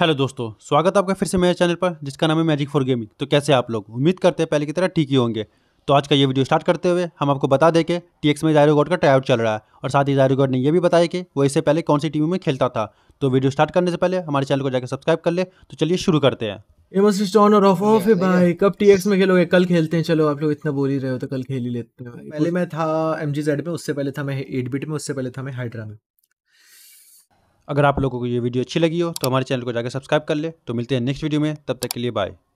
hello दोस्तों स्वागत आपका फिर से मेरे चैनल पर जिसका नाम है मैजिक फॉर गेमिंग तो कैसे आप लोग उम्मीद करते हैं पहले की तरह ठीक ही होंगे तो आज का ये वीडियो स्टार्ट करते हुए हम आपको बता दें कि टी में जायरू गॉड का ट्रायआउट चल रहा है और साथ ही जायरू गॉड ने यह भी बताया कि वो इससे पहले कौन सी टीम में खेलता था तो वीडियो स्टार्ट करने से पहले हमारे चैनल को जाकर सब्सक्राइब कर ले तो चलिए शुरू करते हैं और ऑफ ऑफ है भाई कब में खेलोगे कल खेलते हैं चलो आप लोग इतना बोल ही रहे हो तो कल खेल ही लेते हैं पहले मैं था एमजी जेड में उससे पहले था मैं एट बिट में उससे पहले था मैं हाइड्रा में अगर आप लोगों को ये वीडियो अच्छी लगी हो तो हमारे चैनल को जाकर सब्सक्राइब कर ले तो मिलते हैं नेक्स्ट वीडियो में तब तक के लिए बाय